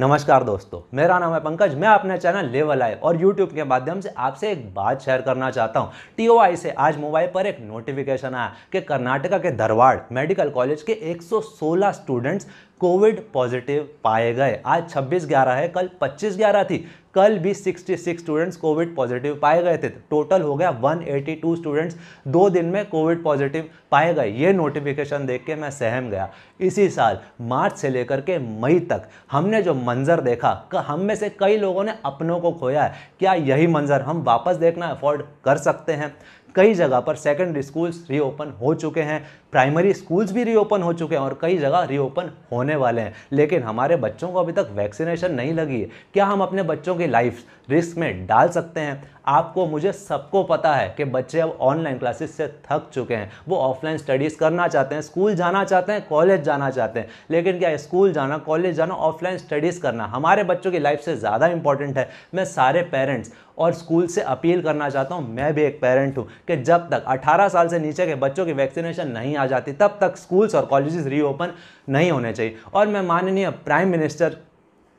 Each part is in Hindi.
नमस्कार दोस्तों मेरा नाम है पंकज मैं अपने चैनल लेवल आई और यूट्यूब के माध्यम से आपसे एक बात शेयर करना चाहता हूँ आई से आज मोबाइल पर एक नोटिफिकेशन आया कि कर्नाटका के धरवाड़ मेडिकल कॉलेज के 116 स्टूडेंट्स कोविड पॉजिटिव पाए गए आज 26 ग्यारह है कल 25 ग्यारह थी कल भी 66 स्टूडेंट्स कोविड पॉजिटिव पाए गए थे टोटल हो गया 182 स्टूडेंट्स दो दिन में कोविड पॉजिटिव पाए गए ये नोटिफिकेशन देख के मैं सहम गया इसी साल मार्च से लेकर के मई तक हमने जो मंजर देखा हम में से कई लोगों ने अपनों को खोया है क्या यही मंजर हम वापस देखना अफोर्ड कर सकते हैं कई जगह पर सेकेंडरी स्कूल्स रीओपन हो चुके हैं प्राइमरी स्कूल्स भी रीओपन हो चुके हैं और कई जगह रीओपन होने वाले हैं लेकिन हमारे बच्चों को अभी तक वैक्सीनेशन नहीं लगी है क्या हम अपने बच्चों की लाइफ रिस्क में डाल सकते हैं आपको मुझे सबको पता है कि बच्चे अब ऑनलाइन क्लासेस से थक चुके हैं वो ऑफलाइन स्टडीज़ करना चाहते हैं स्कूल जाना चाहते हैं कॉलेज जाना चाहते हैं लेकिन क्या स्कूल जाना कॉलेज जाना ऑफलाइन स्टडीज़ करना हमारे बच्चों की लाइफ से ज़्यादा इंपॉर्टेंट है मैं सारे पेरेंट्स और स्कूल से अपील करना चाहता हूँ मैं भी एक पेरेंट हूँ कि जब तक 18 साल से नीचे के बच्चों की वैक्सीनेशन नहीं आ जाती तब तक स्कूल्स और कॉलेजेस रीओपन नहीं होने चाहिए और मैं माननीय प्राइम मिनिस्टर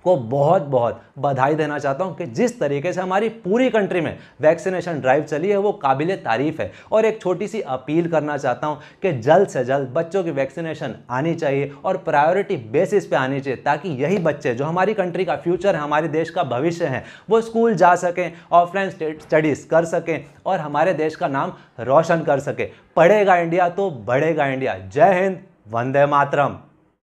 को बहुत बहुत बधाई देना चाहता हूँ कि जिस तरीके से हमारी पूरी कंट्री में वैक्सीनेशन ड्राइव चली है वो काबिल तारीफ़ है और एक छोटी सी अपील करना चाहता हूँ कि जल्द से जल्द बच्चों की वैक्सीनेशन आनी चाहिए और प्रायोरिटी बेसिस पे आनी चाहिए ताकि यही बच्चे जो हमारी कंट्री का फ्यूचर है हमारे देश का भविष्य है वो स्कूल जा सकें ऑफलाइन स्टडीज़ कर सकें और हमारे देश का नाम रोशन कर सकें पढ़ेगा इंडिया तो बढ़ेगा इंडिया जय हिंद वंदे मातरम